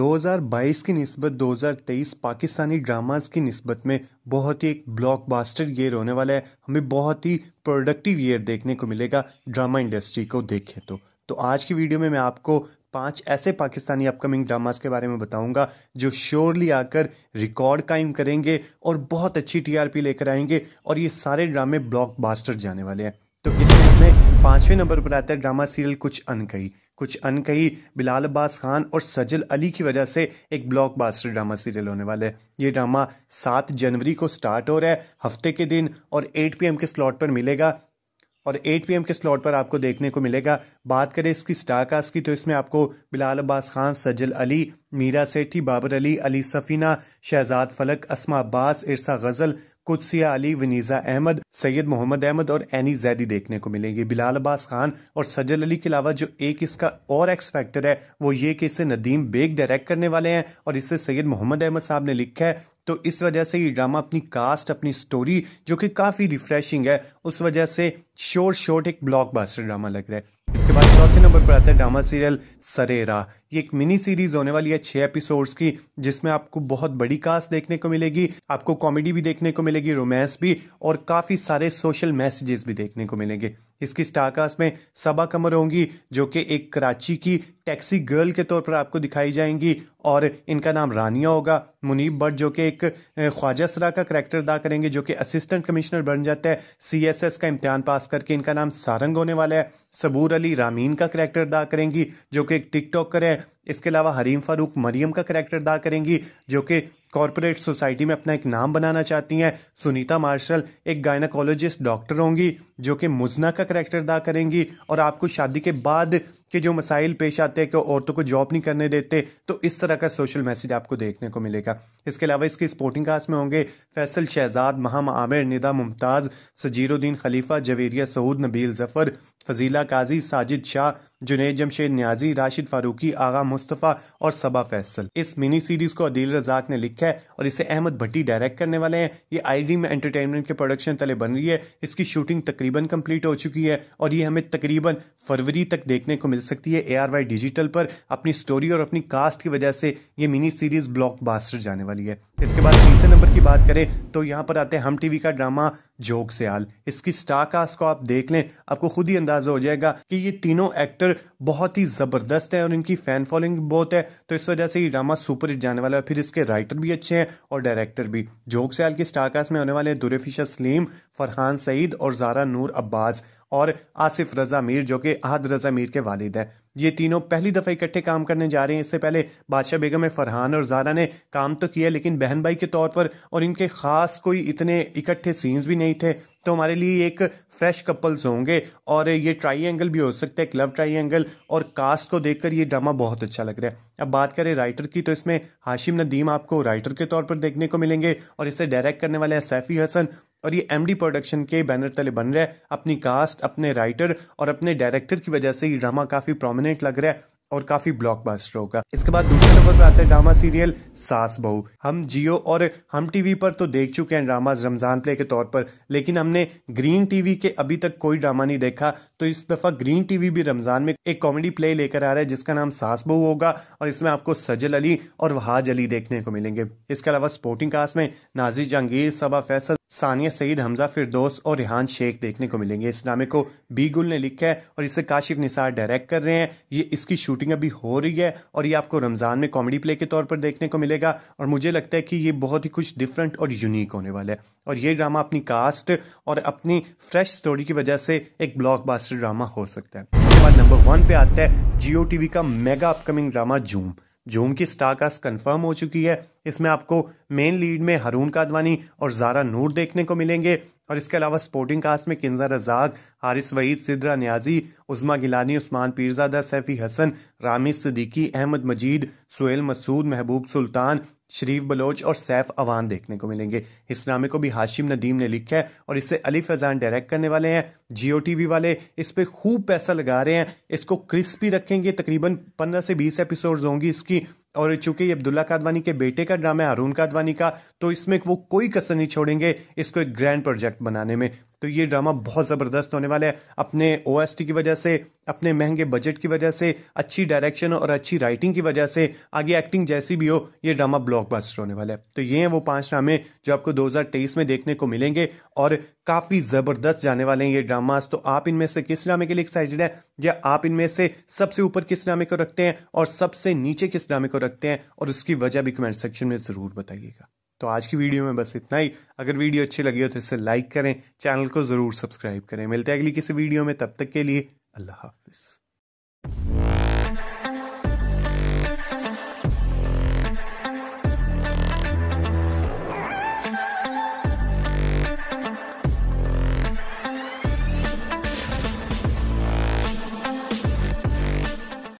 2022 की नस्बत 2023 पाकिस्तानी ड्रामास की नस्बत में बहुत ही एक ब्लॉकबास्टर ईयर होने वाला है हमें बहुत ही प्रोडक्टिव ईयर देखने को मिलेगा ड्रामा इंडस्ट्री को देखें तो तो आज की वीडियो में मैं आपको पांच ऐसे पाकिस्तानी अपकमिंग ड्रामास के बारे में बताऊंगा जो श्योरली आकर रिकॉर्ड कायम करेंगे और बहुत अच्छी टीआरपी लेकर आएंगे और ये सारे ड्रामे ब्लॉकबास्टर जाने वाले हैं तो इसमें पांचवें नंबर पर आता है ड्रामा सीरियल कुछ अनकही कुछ अनकही बिलाल अब्बास खान और सजल अली की वजह से एक ब्लॉकबास्टर ड्रामा सीरियल होने वाला है ये ड्रामा सात जनवरी को स्टार्ट हो रहा है हफ्ते के दिन और एट पी के स्लॉट पर मिलेगा और 8 पीएम के स्लॉट पर आपको देखने को मिलेगा बात करें इसकी स्टार कास्ट की तो इसमें आपको बिलाल अब्बास खान सजल अली मीरा सेठी बाबर अली अली सफीना शहजाद फलक असमा अब्बास इरसा गज़ल कुदसिया अली वनीज़ा अहमद सैयद मोहम्मद अहमद और एनी जैदी देखने को मिलेंगे बिलाल अब्बास खान और सजल अली के अलावा जो एक इसका और एक्स फैक्टर है वो ये कि इसे नदीम बेग डायरेक्ट करने वाले हैं और इसे सैयद मोहम्मद अहमद साहब ने लिखा है तो इस वजह से ये ड्रामा अपनी कास्ट अपनी स्टोरी जो कि काफ़ी रिफ्रेशिंग है उस वजह से शोर शोर्ट एक ब्लॉकबस्टर ड्रामा लग रहा है इसके बाद चौथे नंबर पर आता है ड्रामा सीरियल सरेरा ये एक मिनी सीरीज होने वाली है छः एपिसोड्स की जिसमें आपको बहुत बड़ी कास्ट देखने को मिलेगी आपको कॉमेडी भी देखने को मिलेगी रोमांस भी और काफ़ी सारे सोशल मैसेजेस भी देखने को मिलेंगे इसकी स्टारकास्ट में सबा कमर होंगी जो कि एक कराची की टैक्सी गर्ल के तौर पर आपको दिखाई जाएंगी और इनका नाम रानिया होगा मुनीब भट्ट जो कि एक ख्वाजा सरा का करैक्टर अदा करेंगे जो कि असिस्टेंट कमिश्नर बन जाता है सीएसएस का इम्तहान पास करके इनका नाम सारंग होने वाला है सबूर अली रामीन का करैक्टर अदा करेंगी जो कि एक टिकटॉकर है इसके अलावा हरीम फारूक मरियम का करैक्टर अदा करेंगी जो कि कॉरपोरेट सोसाइटी में अपना एक नाम बनाना चाहती हैं सुनीता मार्शल एक गायनाकोलॉजिस्ट डॉक्टर होंगी जो कि मुजना का करेक्टर अदा करेंगी और आपको शादी के बाद के जो मसाइल पेश आते हैं कि औरतों को जॉब नहीं करने देते तो इस तरह का सोशल मैसेज आपको देखने को मिलेगा इसके अलावा इसकी स्पोर्टिंग कास्ट में होंगे फैसल शहजाद महम आमिर निदा मुमताज़ सजीरुद्दीन खलीफा जवेरिया सऊद नबील जफ़र फजीला काजी साजिद शाह जुनेद जमशेद न्याजी राशिद फारूकी आगा मुस्तफ़ा और सबा फैसल इस मिनी सीरीज़ को अदील रजाक ने लिख है और इसे अहमद भट्टी डायरेक्ट करने वाले हैं ये आई ड्रीम एंटरटेनमेंट के प्रोडक्शन तले बन रही है इसकी शूटिंग तकरीबन कंप्लीट हो चुकी है और ये हमें तकरीबन फरवरी तक देखने को मिल सकती है ए आर वाई डिजिटल पर अपनी स्टोरी और अपनी कास्ट की वजह से ये मिनी सीरीज ब्लॉक जाने वाली है इसके बाद तीसरे नंबर बात करें तो यहाँ पर आते हैं हम टीवी का ड्रामा जोक सयाल इसकी स्टार कास्ट को आप देख लें आपको खुद ही अंदाजा हो जाएगा कि ये तीनों एक्टर बहुत ही ज़बरदस्त है और इनकी फ़ैन फॉलोइंग बहुत है तो इस वजह से ये ड्रामा सुपर हिट जाने वाला है फिर इसके राइटर भी अच्छे हैं और डायरेक्टर भी जोक सयाल की स्टार कास्ट में होने वाले दुरफिशा सलीम फरहान सईद और जारा नूर अब्बास और आसिफ रजा मीर जो कि अहद रजा मीर के वालिद हैं ये तीनों पहली दफ़ा इकट्ठे काम करने जा रहे हैं इससे पहले बादशाह बेगम फरहान और जारा ने काम तो किया लेकिन बहन भाई के तौर पर और इनके ख़ास कोई इतने इकट्ठे सीन्स भी नहीं थे तो हमारे लिए एक फ्रेश कपल्स होंगे और ये ट्राइंगल भी हो सकता है एक लव ट्राइंगल और कास्ट को देखकर ये ड्रामा बहुत अच्छा लग रहा है अब बात करें राइटर की तो इसमें हाशिम नदीम आपको राइटर के तौर पर देखने को मिलेंगे और इसे डायरेक्ट करने वाले हैं सैफ़ी हसन और ये एम डी प्रोडक्शन के बैनर तले बन रहा है अपनी कास्ट अपने राइटर और अपने डायरेक्टर की वजह से ये ड्रामा काफ़ी प्रोमिनेंट लग रहा है और काफी ब्लॉकबस्टर होगा इसके बाद दूसरे नंबर पर आता है ड्रामा सीरियल सास बहू हम जियो और हम टीवी पर तो देख चुके हैं ड्रामा रमजान प्ले के तौर पर लेकिन हमने ग्रीन टीवी के अभी तक कोई ड्रामा नहीं देखा तो इस दफा ग्रीन टीवी भी रमजान में एक कॉमेडी प्ले लेकर आ रहा है जिसका नाम सास बहू होगा और इसमें आपको सजल अली और वहाज अली देखने को मिलेंगे इसके अलावा स्पोर्टिंग कास्ट में नाजी जहांगीर सबा फैसल सानिया सईद हमजा फिरदोस और रिहान शेख देखने को मिलेंगे इस नामे को बी गुल ने लिखा है और इसे काशिफ निसार डायरेक्ट कर रहे हैं ये इसकी शूटिंग अभी हो रही है और ये आपको रमज़ान में कॉमेडी प्ले के तौर पर देखने को मिलेगा और मुझे लगता है कि ये बहुत ही कुछ डिफरेंट और यूनिक होने वाला है और ये ड्रामा अपनी कास्ट और अपनी फ्रेश स्टोरी की वजह से एक ब्लॉक ड्रामा हो सकता है उसके बाद नंबर वन पे आता है जियो टीवी का मेगा अपकमिंग ड्रामा जूम जूम की स्टारकास्ट कंफर्म हो चुकी है इसमें आपको मेन लीड में हरून कादवानी और जारा नूर देखने को मिलेंगे और इसके अलावा स्पोर्टिंग कास्ट में किन्जा रजाक हारिस वहीद सिद्रा न्याजी उस्मा गिलानी उस्मान पीरजादा सैफ़ी हसन रामी सदीकी अहमद मजीद सुहेल मसूद महबूब सुल्तान शरीफ बलोच और सैफ अवान देखने को मिलेंगे इस नामे को भी हाशिम नदीम ने लिखा है और इसे अली फैजान डायरेक्ट करने वाले हैं जियो वी वाले इस पर खूब पैसा लगा रहे हैं इसको क्रिस्पी रखेंगे तकरीबन पंद्रह से बीस एपिसोड्स होंगी इसकी और चूंकि अब्दुल्ला कादवानी के बेटे का ड्रामा है अरुण कादवानी का तो इसमें वो कोई कसर नहीं छोड़ेंगे इसको एक ग्रैंड प्रोजेक्ट बनाने में तो ये ड्रामा बहुत ज़बरदस्त होने वाला है अपने ओ की वजह से अपने महंगे बजट की वजह से अच्छी डायरेक्शन और अच्छी राइटिंग की वजह से आगे एक्टिंग जैसी भी हो ये ड्रामा ब्लॉकबस्टर होने वाला है तो ये हैं वो पांच ड्रामे जो आपको 2023 में देखने को मिलेंगे और काफ़ी ज़बरदस्त जाने वाले हैं ये ड्रामास तो आप इनमें से किस ड्रामे के लिए एक्साइटेड हैं या आप इनमें से सबसे ऊपर किस ड्रामे को रखते हैं और सबसे नीचे किस ड्रामे को रखते हैं और उसकी वजह भी कमेंट सेक्शन में ज़रूर बताइएगा तो आज की वीडियो में बस इतना ही अगर वीडियो अच्छी लगी हो तो इसे लाइक करें चैनल को ज़रूर सब्सक्राइब करें मिलते हैं अगली किसी वीडियो में तब तक के लिए अल्लाह हाफिज़